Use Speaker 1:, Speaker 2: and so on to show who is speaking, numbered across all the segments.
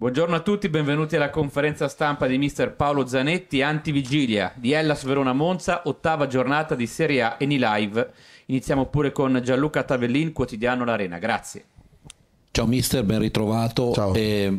Speaker 1: Buongiorno a tutti, benvenuti alla conferenza stampa di mister Paolo Zanetti, antivigilia di Hellas Verona Monza, ottava giornata di Serie A Live. Iniziamo pure con Gianluca Tavellin, quotidiano L'Arena. Grazie. Ciao mister, ben ritrovato. Ciao. Eh,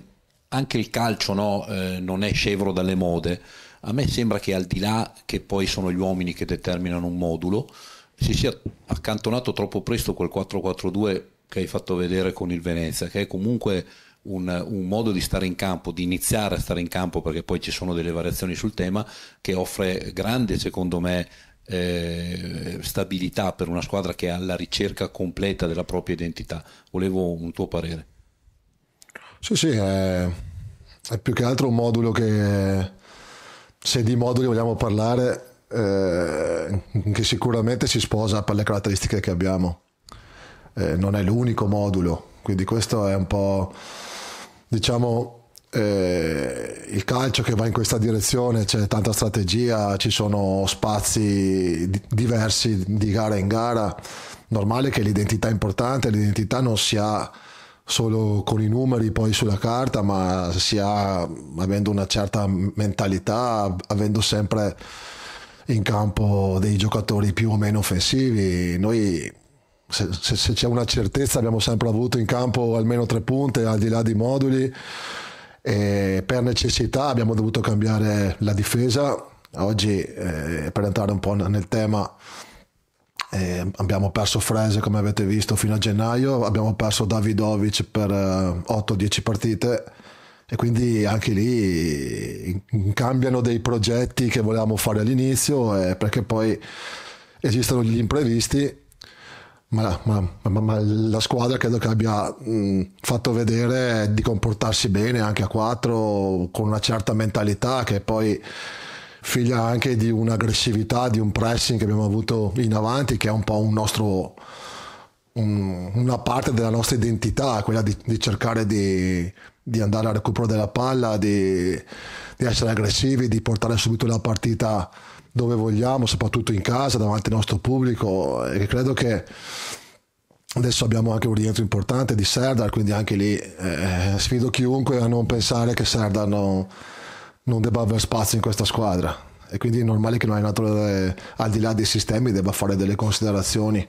Speaker 1: anche il calcio no, eh, non è scevro dalle mode. A me sembra che al di là che poi sono gli uomini che determinano un modulo, si sia accantonato troppo presto quel 4-4-2 che hai fatto vedere con il Venezia, che è comunque un, un, modo di stare in campo, di iniziare a stare in campo perché poi ci sono delle variazioni sul tema che offre grande secondo me eh, stabilità per una squadra che è alla ricerca completa della propria identità. Volevo un tuo parere.
Speaker 2: Sì, sì, è, è più che altro un modulo che se di moduli vogliamo parlare eh, che sicuramente si sposa per le caratteristiche che abbiamo. Eh, non è l'unico modulo, quindi questo è un po', diciamo, eh, il calcio che va in questa direzione, c'è tanta strategia, ci sono spazi di- diversi di gara in gara. Normale che l'identità è importante, l'identità non si ha solo con i numeri poi sulla carta, ma si ha avendo una certa mentalità, avendo sempre in campo dei giocatori più o meno offensivi. Noi se, se, se c'è una certezza abbiamo sempre avuto in campo almeno tre punte al di là dei moduli e per necessità abbiamo dovuto cambiare la difesa oggi eh, per entrare un po' nel tema eh, abbiamo perso Frese come avete visto fino a gennaio abbiamo perso Davidovic per eh, 8-10 partite e quindi anche lì cambiano dei progetti che volevamo fare all'inizio eh, perché poi esistono gli imprevisti ma, ma, ma, ma, la squadra credo che abbia mh, mm, fatto vedere di comportarsi bene anche a quattro con una certa mentalità che poi figlia anche di un'aggressività, di un pressing che abbiamo avuto in avanti che è un po' un nostro, un, una parte della nostra identità, quella di, di cercare di, di, andare al recupero della palla, di, di essere aggressivi, di portare subito la partita dove vogliamo, soprattutto in casa, davanti al nostro pubblico e credo che Adesso abbiamo anche un rientro importante di Serdar, quindi anche lì eh, sfido chiunque a non pensare che Serdar non, non debba avere spazio in questa squadra. E quindi è normale che un allenatore, eh, al di là dei sistemi, debba fare delle considerazioni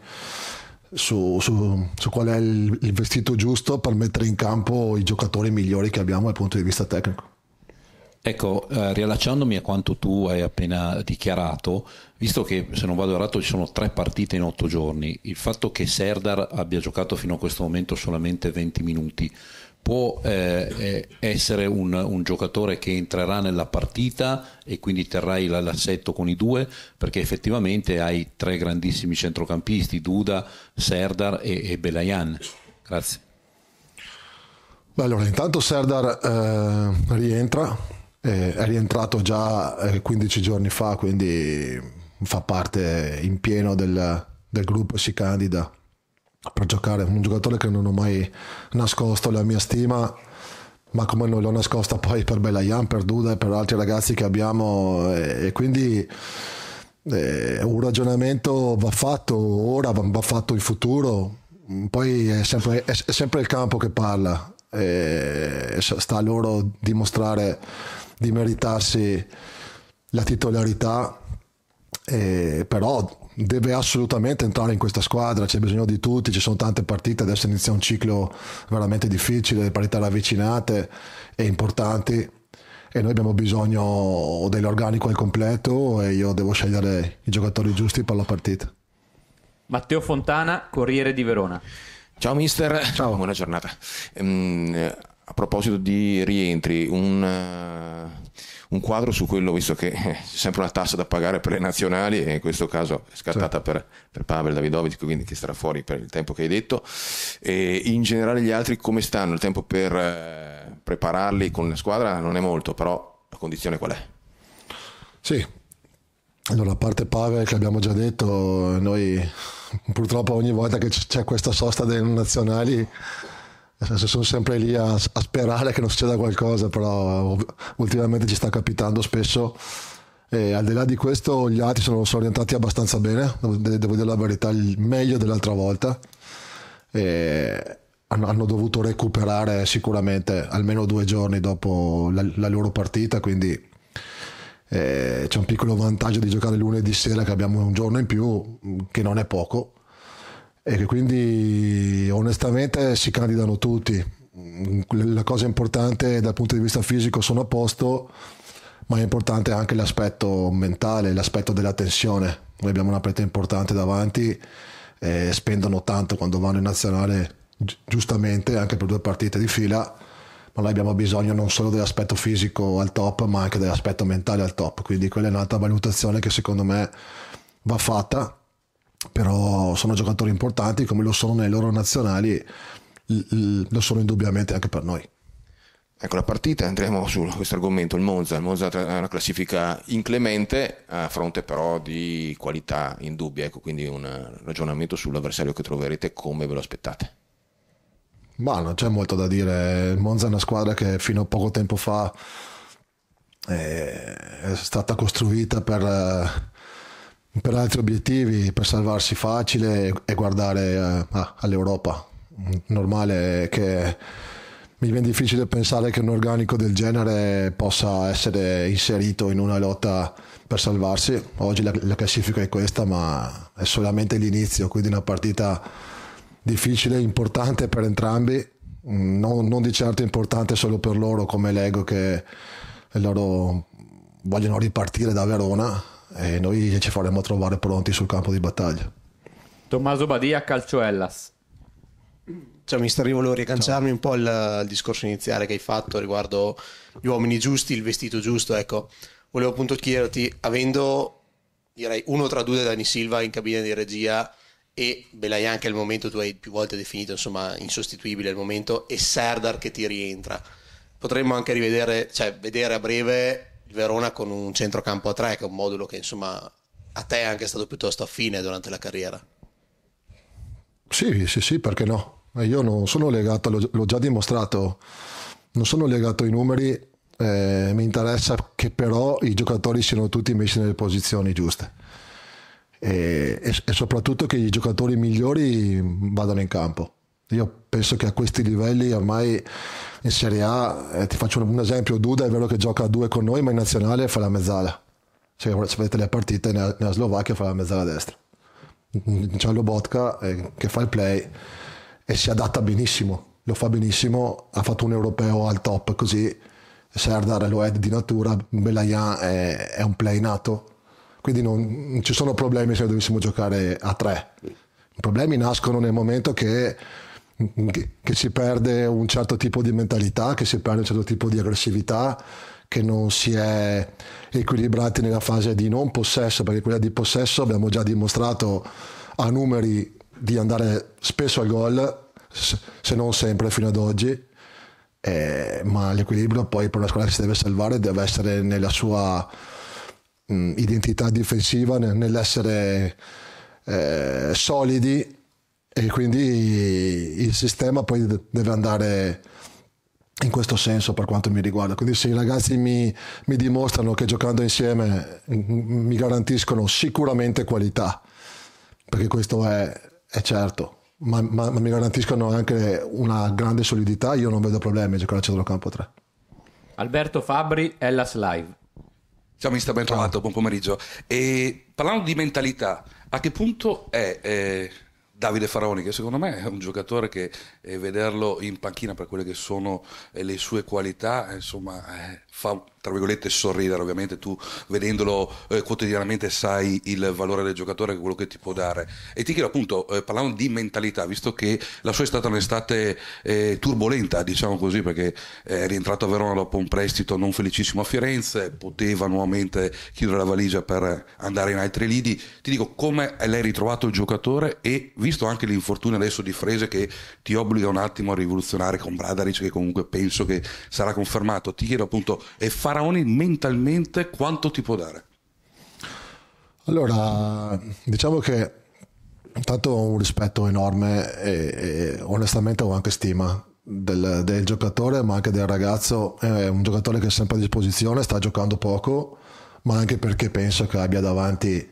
Speaker 2: su, su, su qual è il, il vestito giusto per mettere in campo i giocatori migliori che abbiamo dal punto di vista tecnico.
Speaker 1: Ecco, eh, riallacciandomi a quanto tu hai appena dichiarato, visto che se non vado errato ci sono tre partite in otto giorni, il fatto che Serdar abbia giocato fino a questo momento solamente 20 minuti può eh, eh, essere un, un, giocatore che entrerà nella partita e quindi terrai l'assetto con i due perché effettivamente hai tre grandissimi centrocampisti, Duda, Serdar e, e Belayan. Grazie.
Speaker 2: Beh, allora, intanto Serdar eh, rientra eh, è rientrato già 15 eh, giorni fa, quindi fa parte in pieno del, del gruppo, si candida per giocare. Un giocatore che non ho mai nascosto la mia stima, ma come non l'ho nascosta poi per Belayan, per Duda e per altri ragazzi che abbiamo. E, eh, e quindi eh, un ragionamento va fatto ora, va fatto in futuro. Poi è sempre, è, è sempre il campo che parla, eh, e sta a loro dimostrare di meritarsi la titolarità, eh, però deve assolutamente entrare in questa squadra, c'è bisogno di tutti, ci sono tante partite, adesso inizia un ciclo veramente difficile, le parità ravvicinate e importanti e noi abbiamo bisogno dell'organico al completo e io devo scegliere i giocatori giusti per la partita.
Speaker 1: Matteo Fontana, Corriere di
Speaker 3: Verona. Ciao mister, Ciao. buona giornata. Um, proposito di rientri, un, eh, un quadro su quello, visto che eh, c'è sempre una tassa da pagare per le nazionali, e in questo caso è scattata sì. per, per Pavel Davidovic, quindi che starà fuori per il tempo che hai detto, e in generale gli altri come stanno? Il tempo per eh, prepararli con la squadra non è molto, però la condizione qual è?
Speaker 2: Sì, allora a parte Pavel che abbiamo già detto, noi purtroppo ogni volta che c'è questa sosta dei nazionali senso, sono sempre lì a, a, sperare che non succeda qualcosa, però ultimamente ci sta capitando spesso. E al di là di questo, gli altri sono, sono orientati abbastanza bene, devo, dire la verità, meglio dell'altra volta. E hanno, hanno, dovuto recuperare sicuramente almeno due giorni dopo la, la loro partita, quindi eh, c'è un piccolo vantaggio di giocare lunedì sera che abbiamo un giorno in più, che non è poco, e che quindi onestamente si candidano tutti. La cosa importante dal punto di vista fisico sono a posto, ma è importante anche l'aspetto mentale, l'aspetto della tensione. Noi abbiamo una prete importante davanti, eh, spendono tanto quando vanno in nazionale, giustamente, anche per due partite di fila ma noi abbiamo bisogno non solo dell'aspetto fisico al top, ma anche dell'aspetto mentale al top. Quindi quella è un'altra valutazione che secondo me va fatta sono, giocatori importanti come lo sono nelle loro nazionali, lo sono indubbiamente anche per noi. Ecco la
Speaker 3: partita, andremo su questo argomento, il Monza, il Monza ha una classifica inclemente a fronte però di qualità indubbia, ecco quindi un ragionamento sull'avversario che troverete, come ve lo aspettate?
Speaker 2: Ma non c'è molto da dire, il Monza è una squadra che fino a poco tempo fa eh, è stata costruita per eh, per altri obiettivi, per salvarsi facile e guardare eh, ah, all'Europa. Normale che mi viene difficile pensare che un organico del genere possa essere inserito in una lotta per salvarsi. Oggi la, la classifica è questa, ma è solamente l'inizio, quindi una partita difficile, importante per entrambi, non, non di certo importante solo per loro come l'ego che loro vogliono ripartire da Verona e noi ci faremo trovare pronti sul campo di battaglia.
Speaker 1: Tommaso Badia, Calcio Calcioellas. Ciao mister, io volevo riagganciarmi un po' al, discorso iniziale che hai fatto riguardo gli uomini giusti, il vestito giusto. Ecco, volevo appunto chiederti, avendo direi uno tra due Dani Silva in cabina di regia e Belai anche al momento tu hai più volte definito insomma insostituibile al momento e Serdar che ti rientra potremmo anche rivedere cioè vedere a breve il Verona con un centrocampo a tre, che è un modulo che insomma a te è anche stato piuttosto affine durante la carriera.
Speaker 2: Sì, sì, sì, perché no? Eh, io non sono legato, l'ho già dimostrato, non sono legato ai numeri, eh, mi interessa che però i giocatori siano tutti messi nelle posizioni giuste e, e, e soprattutto che i giocatori migliori vadano in campo io penso che a questi livelli ormai in Serie A, eh, ti faccio un esempio, Duda è vero che gioca a due con noi, ma in nazionale fa la mezzala. se vedete le partite nella Slovacchia fa la mezzala destra. C'è lo Botka eh, che fa il play e si adatta benissimo, lo fa benissimo, ha fatto un europeo al top così, Serdar lo è di natura, Belayan è, è un play nato, quindi non, non ci sono problemi se dovessimo giocare a tre. I problemi nascono nel momento che che, che, si perde un certo tipo di mentalità, che si perde un certo tipo di aggressività, che non si è equilibrati nella fase di non possesso, perché quella di possesso abbiamo già dimostrato a numeri di andare spesso al gol, se non sempre fino ad oggi, eh, ma l'equilibrio poi per una squadra che si deve salvare deve essere nella sua mh, identità difensiva, nell'essere eh, solidi e quindi il sistema poi deve andare in questo senso per quanto mi riguarda. Quindi se i ragazzi mi, mi dimostrano che giocando insieme mi garantiscono sicuramente qualità, perché questo è, è certo, ma, ma, ma, mi garantiscono anche una grande solidità, io non vedo problemi a giocare a centrocampo 3.
Speaker 3: Alberto Fabri, Ellas Live. Ciao mister, ben trovato, buon pomeriggio. E parlando di mentalità, a che punto è... Eh Davide Faraoni, che secondo me è un giocatore che eh, vederlo in panchina per quelle che sono eh, le sue qualità, insomma, eh, fa tra virgolette sorridere ovviamente tu vedendolo eh, quotidianamente sai il valore del giocatore quello che ti può dare e ti chiedo appunto eh, parlando di mentalità visto che la sua è stata un'estate eh, turbolenta diciamo così perché eh, è rientrato a Verona dopo un prestito non felicissimo a Firenze poteva nuovamente chiudere la valigia per andare in altri lidi ti dico come l'hai ritrovato il giocatore e visto anche l'infortunio adesso di Frese che ti obbliga un attimo a rivoluzionare con Bradaric che comunque penso che sarà confermato ti chiedo appunto e Faraoni mentalmente quanto ti può dare?
Speaker 2: Allora, diciamo che intanto ho un rispetto enorme e, e onestamente ho anche stima del, del, giocatore, ma anche del ragazzo. È un giocatore che è sempre a disposizione, sta giocando poco, ma anche perché penso che abbia davanti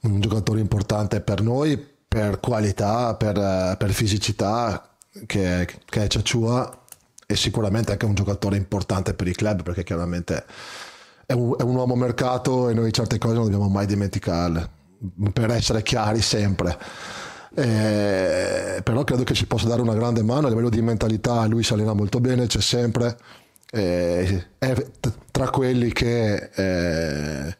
Speaker 2: un giocatore importante per noi, per qualità, per, per fisicità, che, che è Ciacciua e sicuramente anche un giocatore importante per il club perché chiaramente è un, è un uomo mercato e noi certe cose non dobbiamo mai dimenticarle, per essere chiari sempre. Eh, però credo che ci possa dare una grande mano a livello di mentalità lui si allena molto bene c'è sempre eh, è tra quelli che eh,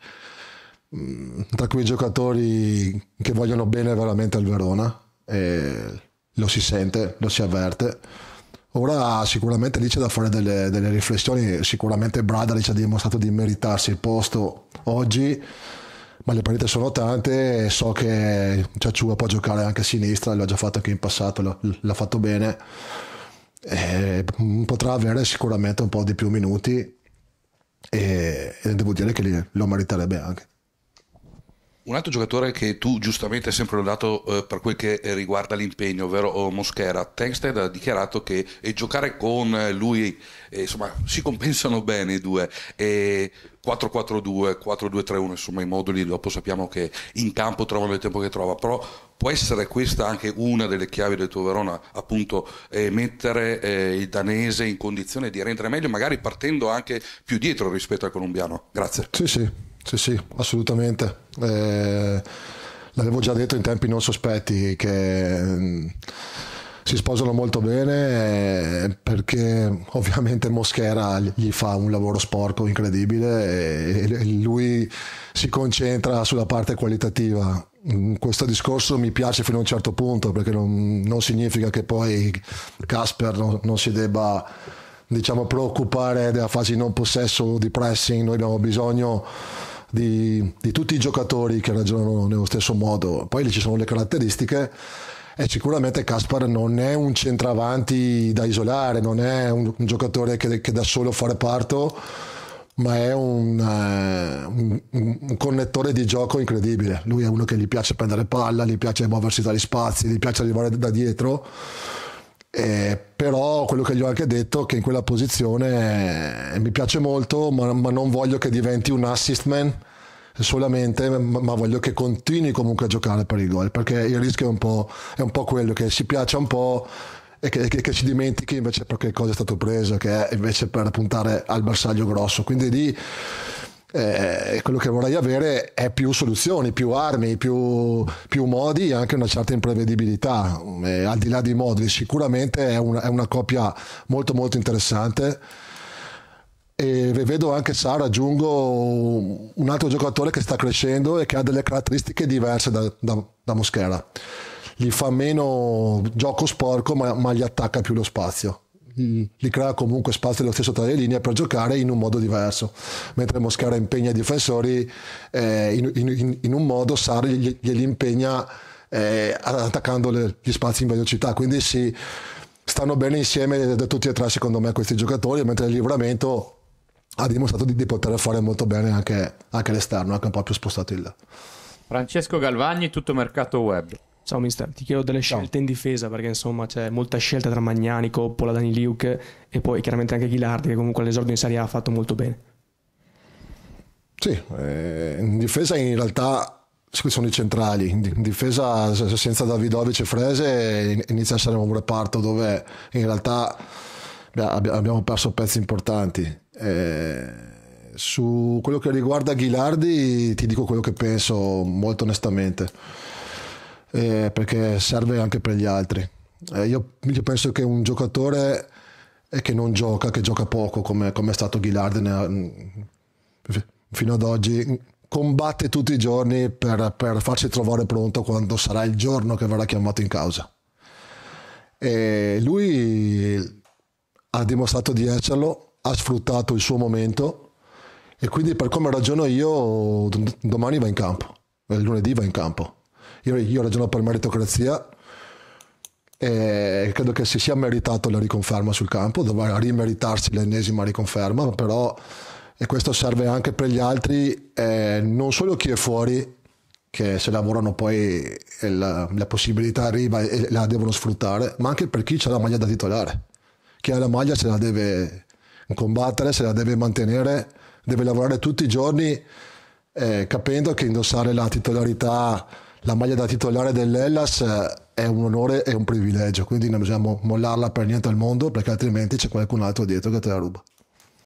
Speaker 2: mm, tra quei giocatori che vogliono bene veramente al Verona lo si sente lo si avverte Ora sicuramente lì c'è da fare delle, delle riflessioni, sicuramente Bradley ha dimostrato di meritarsi il posto oggi, ma le partite sono tante e so che Ciacciua può giocare anche a sinistra, l'ha già fatto anche in passato, l'ha, l'ha fatto bene, e potrà avere sicuramente un po' di più minuti e, e devo dire che lo meriterebbe anche.
Speaker 3: Un altro giocatore che tu giustamente hai sempre dato eh, per quel che eh, riguarda l'impegno, ovvero oh, Moschera, Tengsted ha dichiarato che eh, giocare con eh, lui, eh, insomma, si compensano bene i due. E 4-4-2, 4-2-3-1, insomma, i moduli dopo sappiamo che in campo trovano il tempo che trova, però può essere questa anche una delle chiavi del tuo Verona, appunto, eh, mettere il danese in condizione di rendere meglio, magari partendo anche più dietro rispetto al colombiano. Grazie.
Speaker 2: Sì, sì. Sì, sì, assolutamente. Eh, l'avevo già detto in tempi non sospetti che mm, si sposano molto bene eh, perché ovviamente Moschera gli fa un lavoro sporco incredibile e, lui si concentra sulla parte qualitativa. Mm, questo discorso mi piace fino a un certo punto perché non, non significa che poi Casper non, non si debba diciamo, preoccupare della fase di non possesso di pressing, noi abbiamo bisogno di, di tutti i giocatori che ragionano nello stesso modo. Poi lì ci sono le caratteristiche e sicuramente Caspar non è un centravanti da isolare, non è un, un giocatore che, che, da solo fa reparto, ma è un, eh, un, un, connettore di gioco incredibile. Lui è uno che gli piace prendere palla, gli piace muoversi dagli spazi, gli piace arrivare da dietro eh, però quello che gli ho anche detto è che in quella posizione eh, mi piace molto, ma, ma, non voglio che diventi un assist man solamente, ma, ma, voglio che continui comunque a giocare per i gol, perché il rischio è un po', è un po quello che si piace un po' e che, che, che, ci dimentichi invece perché che cosa è stato preso, che è invece per puntare al bersaglio grosso. Quindi lì eh, quello che vorrei avere è più soluzioni, più armi, più, più modi e anche una certa imprevedibilità. E eh, al di là dei modi, sicuramente è una, è una coppia molto molto interessante e vedo anche Sara aggiungo un altro giocatore che sta crescendo e che ha delle caratteristiche diverse da, da, da Moschera gli fa meno gioco sporco ma, ma, gli attacca più lo spazio Mm. li crea comunque spazio allo stesso tra le linee per giocare in un modo diverso, mentre Moscara impegna i difensori eh, in, in, in, un modo, Sarri gli, glieli impegna eh, attaccando le, gli spazi in velocità, quindi si stanno bene insieme da tutti e tre secondo me questi giocatori, mentre il livramento ha dimostrato di, di poter fare molto bene anche, anche l'esterno, anche un po' più spostato in là.
Speaker 1: Francesco Galvagni, tutto mercato web.
Speaker 2: Ciao mister, ti chiedo delle scelte Ciao. in difesa
Speaker 3: perché insomma c'è molta scelta tra Magnani, Coppola, Dani Luke e poi chiaramente anche Ghilardi che comunque all'esordio in Serie A ha fatto molto bene.
Speaker 2: Sì, eh, in difesa in realtà sono i centrali, in difesa senza Davidovic e Frese inizia a essere un reparto dove in realtà abbiamo perso pezzi importanti. Eh, su quello che riguarda Ghilardi ti dico quello che penso molto onestamente eh, perché serve anche per gli altri. Eh, io, io, penso che un giocatore che non gioca, che gioca poco, come, come è stato Ghilardi mm, fino ad oggi, combatte tutti i giorni per, per, farsi trovare pronto quando sarà il giorno che verrà chiamato in causa. E lui ha dimostrato di esserlo, ha sfruttato il suo momento e quindi per come ragiono io domani va in campo, lunedì va in campo io, io ragiono per meritocrazia e credo che si sia meritato la riconferma sul campo, dovrà rimeritarsi l'ennesima riconferma, però e questo serve anche per gli altri, eh, non solo chi è fuori, che se lavorano poi la, la, possibilità arriva e la devono sfruttare, ma anche per chi ha la maglia da titolare. Chi ha la maglia se la deve combattere, se la deve mantenere, deve lavorare tutti i giorni eh, capendo che indossare la titolarità la maglia da titolare dell'Ellas eh, è un onore e un privilegio, quindi non bisogna mollarla per niente al mondo perché altrimenti c'è qualcun altro dietro che te la ruba.